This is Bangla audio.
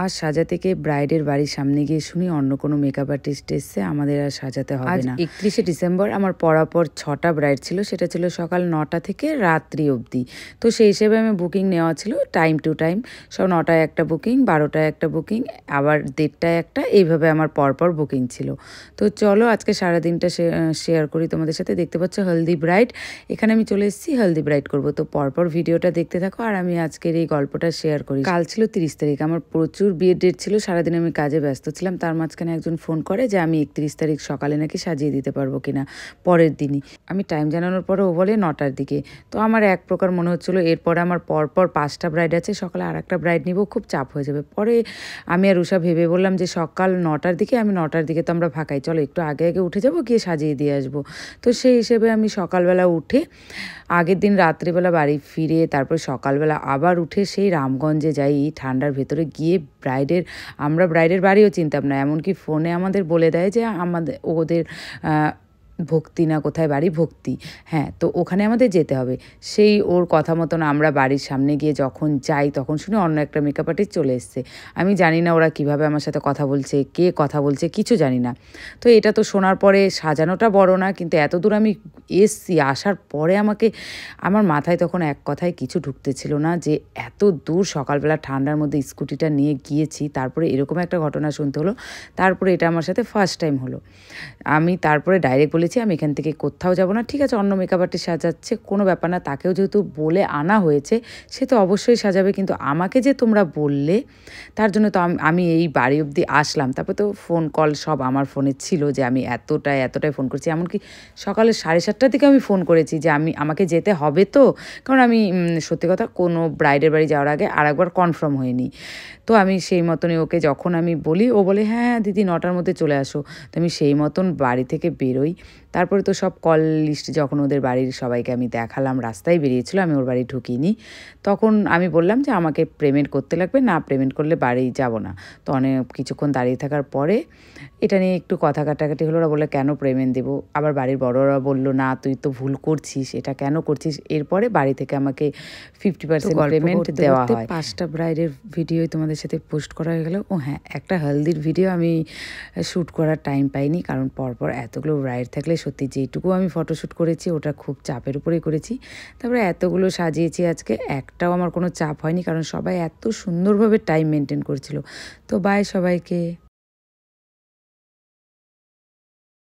আর সাজাতেকে ব্রাইডের বাড়ির সামনে গিয়ে শুনি অন্য কোনো মেকআপ আর্টিস্ট এসছে আমাদের আর সাজাতে হবে না একত্রিশে ডিসেম্বর আমার পরাপর ছটা ব্রাইড ছিল সেটা ছিল সকাল নটা থেকে রাত্রি অবধি তো সেই হিসেবে আমি বুকিং নেওয়া ছিল টাইম টু টাইম সব নটায় একটা বুকিং বারোটায় একটা বুকিং আবার দেড়টায় একটা এইভাবে আমার পরপর বুকিং ছিল তো চলো আজকে সারা দিনটা শেয়ার করি তোমাদের সাথে দেখতে পাচ্ছ হলদি ব্রাইড এখানে আমি চলে এসেছি হলদি ব্রাইড করবো তো পরপর ভিডিওটা দেখতে থাকো আর আমি আজকের এই গল্পটা শেয়ার করি কাল ছিল তিরিশ তারিখ আমার প্রচুর প্রচুর বিয়ে ডেট ছিল সারাদিন আমি কাজে ব্যস্ত ছিলাম তার মাঝখানে একজন ফোন করে যে আমি একত্রিশ তারিখ সকালে নাকি সাজিয়ে দিতে পারবো কিনা পরের দিনই আমি টাইম জানানোর পরে ও বলে নটার দিকে তো আমার এক প্রকার মনে হচ্ছিলো এরপরে আমার পরপর পাঁচটা ব্রাইড আছে সকালে আর একটা ব্রাইড নিবো খুব চাপ হয়ে যাবে পরে আমি আর উষা ভেবে বললাম যে সকাল নটার দিকে আমি নটার দিকে তো আমরা ফাঁকাই চলো একটু আগে আগে উঠে যাব গিয়ে সাজিয়ে দিয়ে আসবো তো সেই হিসেবে আমি সকালবেলা উঠে আগের দিন রাত্রিবেলা বাড়ি ফিরে তারপর সকালবেলা আবার উঠে সেই রামগঞ্জে যাই ঠান্ডার ভেতরে গিয়ে ব্রাইডের আমরা ব্রাইডের বাড়িও চিনতাম না এমনকি ফোনে আমাদের বলে দেয় যে আমাদের ওদের ভক্তি না কোথায় বাড়ি ভক্তি হ্যাঁ তো ওখানে আমাদের যেতে হবে সেই ওর কথা মতন আমরা বাড়ির সামনে গিয়ে যখন যাই তখন শুনে অন্য একটা মেকআপ আর্টিস্ট চলে এসছে আমি জানি না ওরা কিভাবে আমার সাথে কথা বলছে কে কথা বলছে কিছু জানি না তো এটা তো শোনার পরে সাজানোটা বড় না কিন্তু এত দূর আমি এসছি আসার পরে আমাকে আমার মাথায় তখন এক কথায় কিছু ঢুকতেছিল না যে এত দূর সকালবেলা ঠান্ডার মধ্যে স্কুটিটা নিয়ে গিয়েছি তারপরে এরকম একটা ঘটনা শুনতে হলো তারপরে এটা আমার সাথে ফার্স্ট টাইম হলো আমি তারপরে ডাইরেক্ট বলেছি হয়েছে আমি এখান থেকে কোথাও যাব না ঠিক আছে অন্য মেকআপ আর্টিস্ট সাজাচ্ছে কোনো ব্যাপার না তাকেও যেহেতু বলে আনা হয়েছে সে তো অবশ্যই সাজাবে কিন্তু আমাকে যে তোমরা বললে তার জন্য তো আমি এই বাড়ি অবধি আসলাম তারপর তো ফোন কল সব আমার ফোনে ছিল যে আমি এতটাই এতটাই ফোন করছি এমনকি সকালে সাড়ে সাতটার থেকে আমি ফোন করেছি যে আমি আমাকে যেতে হবে তো কারণ আমি সত্যি কথা কোনো ব্রাইডের বাড়ি যাওয়ার আগে আর একবার কনফার্ম হয়নি তো আমি সেই মতনই ওকে যখন আমি বলি ও বলে হ্যাঁ, হ্যাঁ দিদি নটার মধ্যে চলে আসো তো আমি সেই মতন বাড়ি থেকে বেরোই তারপরে তো সব কল লিস্ট যখন ওদের বাড়ির সবাইকে আমি দেখালাম রাস্তায় বেরিয়েছিল আমি ওর বাড়ি ঢুকিনি তখন আমি বললাম যে আমাকে পেমেন্ট করতে লাগবে না পেমেন্ট করলে বাড়ি যাব না তো অনেক কিছুক্ষণ দাঁড়িয়ে থাকার পরে এটা নিয়ে একটু কথা কাটাকাটি হলো ওরা বললো কেন পেমেন্ট দেবো আবার বাড়ির বড়রা বললো না তুই তো ভুল করছিস এটা কেন করছিস এরপরে বাড়ি থেকে আমাকে ফিফটি পার্সেন্ট পেমেন্ট দেওয়া হয় পাঁচটা ব্রাইডের ভিডিও তোমাদের সাথে পোস্ট করা হয়ে গেলো ও হ্যাঁ একটা হলদির ভিডিও আমি শ্যুট করার টাইম পাইনি কারণ পরপর এতগুলো ব্রাইড থাকে থাকলে সত্যি যেইটুকু আমি ফটোশ্যুট করেছি ওটা খুব চাপের উপরে করেছি তারপরে এতগুলো সাজিয়েছি আজকে একটাও আমার কোনো চাপ হয়নি কারণ সবাই এত সুন্দরভাবে টাইম মেনটেন করেছিল তো বাই সবাইকে